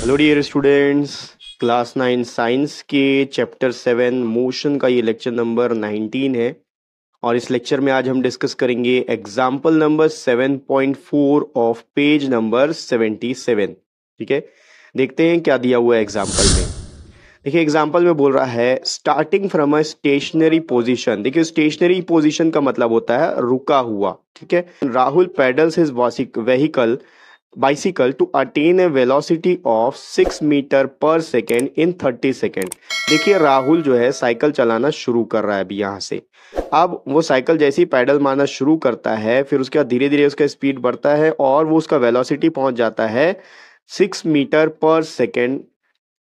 hello dear students class nine science के chapter seven motion का ये लेक्चर नंबर नाइनटीन है और इस लेक्चर में आज हम डिस्कस करेंगे example number seven point four of page number seventy seven ठीक है देखते हैं क्या दिया हुआ है एग्जाम्पल में देखिए एग्जाम्पल में बोल रहा है starting from a stationary position देखिए स्टेशनरी पोजीशन का मतलब होता है रुका हुआ ठीक है राहुल पैडल्स हिज वॉसिक vehicle bicycle to attain a velocity of six metre per second in thirty second देखिए राहुल जो है साइकिल चलाना शुरू कर रहा है अभी यहाँ से अब वो साइकिल जैसे ही पैडल मारना शुरू करता है फिर उसके बाद धीरे धीरे उसका स्पीड बढ़ता है और वो उसका वेलोसिटी पहुँच जाता है six metre per second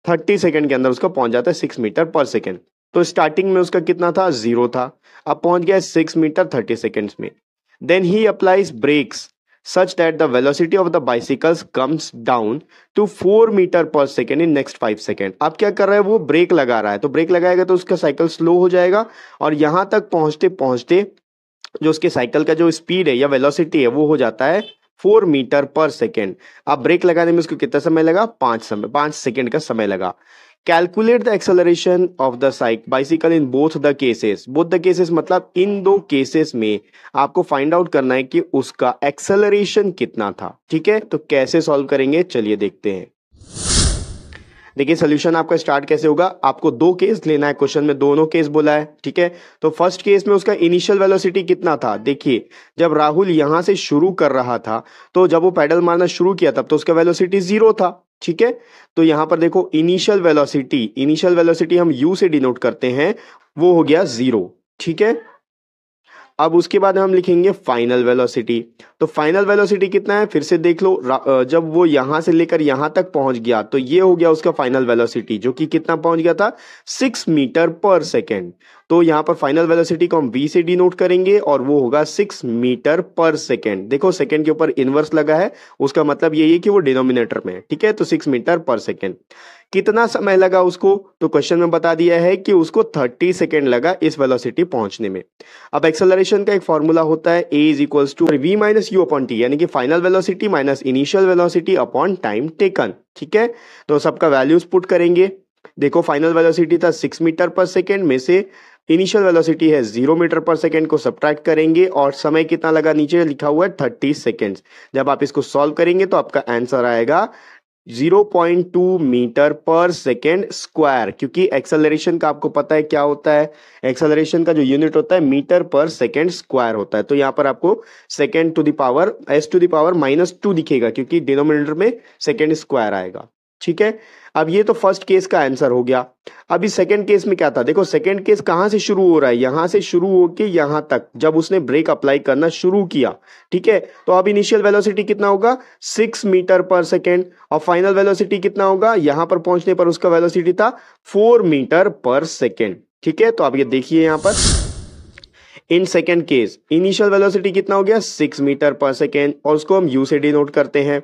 thirty second के अंदर उसका पहुँच जाता है सिक्स मीटर पर सेकेंड तो स्टार्टिंग में उसका कितना था जीरो था अब पहुँच गया सिक्स मीटर थर्टी सेकेंड्स में then he applies brakes such that the velocity of the bicycles comes down to four meter per second in next five second अब क्या कर रहा है वो ब्रेक लगा रहा है तो ब्रेक लगाएगा तो उसका साइकिल स्लो हो जाएगा और यहां तक पहुंचते पहुंचते जो उसके साइकिल का जो स्पीड है या वेलोसिटी है वो हो जाता है फोर मीटर पर सेकेंड अब ब्रेक लगाने में उसको कितना समय लगा पांच समय पांच सेकेंड का समय लगा calculate the acceleration of the cycle bicycle in both the cases both the cases मतलब इन दो केसेस में आपको फाइंड आउट करना है कि उसका एक्सेलरेशन कितना था ठीक है तो कैसे सॉल्व करेंगे चलिए देखते हैं देखिए सोल्यूशन आपका स्टार्ट कैसे होगा आपको दो केस लेना है क्वेश्चन में दोनों केस बोला है ठीक है तो फर्स्ट केस में उसका इनिशियल वेलोसिटी कितना था देखिए जब राहुल यहां से शुरू कर रहा था तो जब वो पैडल मारना शुरू किया तब तो उसका वेलोसिटी जीरो था ठीक है तो यहां पर देखो इनिशियल वेलोसिटी इनिशियल वेलोसिटी हम u से डिनोट करते हैं वो हो गया जीरो ठीक है अब उसके बाद हम लिखेंगे फाइनल वेलोसिटी तो फाइनल वेलोसिटी कितना है फिर से देख लो जब वो यहां से लेकर यहां तक पहुंच गया तो ये हो गया उसका फाइनल वेलोसिटी जो कि कितना पहुंच गया था सिक्स मीटर पर सेकेंड तो यहाँ पर फाइनल वेलोसिटी को हम वी से डी करेंगे और वो होगा सिक्स मीटर पर सेकेंड देखो सेकेंड के ऊपर इनवर्स लगा है उसका मतलब यही है कि वो डिनोमिनेटर में है ठीक है तो सिक्स मीटर पर सेकेंड कितना समय लगा उसको तो क्वेश्चन में बता दिया है कि उसको 30 सेकेंड लगा इस वेलोसिटी पहुंचने में अब एक्सेलरेशन का एक फॉर्मूला होता है a is equals to v minus u upon t यानी कि final velocity minus initial velocity upon time taken ठीक है तो सबका वैल्यूज पुट करेंगे देखो फाइनल वेलोसिटी था सिक्स मीटर पर सेकेंड में से इनिशियल वेलोसिटी है जीरो मीटर पर सेकेंड को सब्ट्रैक्ट करेंगे और समय कितना लगा नीचे लिखा हुआ है थर्टी सेकेंड्स जब आप इसको सॉल्व करेंगे तो आपका आंसर आएगा 0.2 मीटर पर सेकेंड स्क्वायर क्योंकि एक्सेलरेशन का आपको पता है क्या होता है एक्सेलरेशन का जो यूनिट होता है मीटर पर सेकेंड स्क्वायर होता है तो यहां पर आपको second to the power s to the power minus two दिखेगा क्योंकि डिनोमिनेटर में सेकेंड स्क्वायर आएगा ठीक है अब ये तो फर्स्ट केस का आंसर हो गया अभी सेकंड केस में क्या था देखो सेकंड केस कहां से शुरू हो रहा है यहां से शुरू होके यहां तक जब उसने ब्रेक अप्लाई करना शुरू किया ठीक है तो अब इनिशियल वेलोसिटी कितना होगा सिक्स मीटर पर सेकेंड और फाइनल वेलोसिटी कितना होगा यहां पर पहुंचने पर उसका वेलोसिटी था फोर मीटर पर सेकेंड ठीक है तो आप ये देखिए यहां पर in second case initial velocity कितना हो गया सिक्स मीटर पर सेकेंड और उसको हम यू से डिनोट करते हैं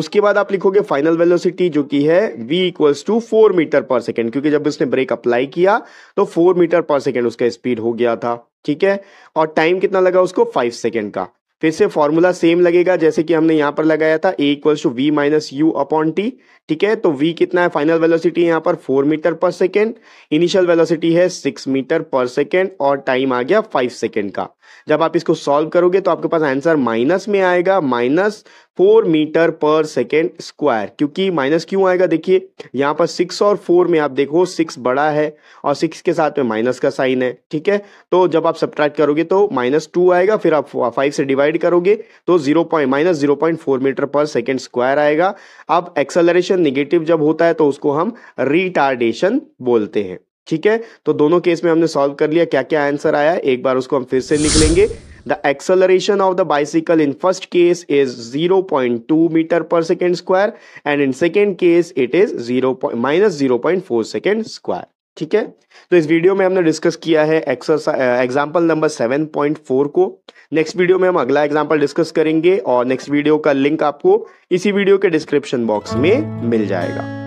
उसके बाद आप लिखोगे फाइनल वेलोसिटी जो कि है v equals to four metre per second क्योंकि जब उसने ब्रेक अप्लाई किया तो फोर मीटर पर सेकेंड उसका स्पीड हो गया था ठीक है और टाइम कितना लगा उसको फाइव सेकेंड का फिर से फॉर्मूला सेम लगेगा जैसे कि हमने यहाँ पर लगाया था a equals to v minus u upon t ठीक है तो वी कितना है फाइनल वेलोसिटी यहां यहाँ पर four metre per second initial velocity है सिक्स मीटर पर सेकेंड और टाइम आ गया फाइव सेकेंड का जब आप इसको सॉल्व करोगे तो आपके पास आंसर माइनस में आएगा minus four metre per second square क्योंकि माइनस क्यों आएगा देखिए यहाँ पर सिक्स और फोर में आप देखो सिक्स बड़ा है और सिक्स के साथ में माइनस का साइन है ठीक है तो जब आप सब्ट्रैक्ट करोगे तो माइनस टू आएगा फिर आप फाइव से डिवाइड करोगे तो zero point minus zero point four metre per second square आएगा अब एक्सेलरेशन निगेटिव जब होता है तो उसको हम रिटार्डेशन बोलते हैं ठीक है तो दोनों केस में हमने सॉल्व कर लिया क्या क्या आंसर आया एक बार उसको हम फिर से लिख लेंगे the acceleration of the bicycle in first case is 0.2 metre per second square and in second case it is zero minus zero point four second square ठीक है तो इस वीडियो में हमने डिस्कस किया है एग्जाम्पल नंबर 7.4 को नेक्स्ट वीडियो में हम अगला एग्जाम्पल डिस्कस करेंगे और नेक्स्ट वीडियो का लिंक आपको इसी वीडियो के डिस्क्रिप्शन बॉक्स में मिल जाएगा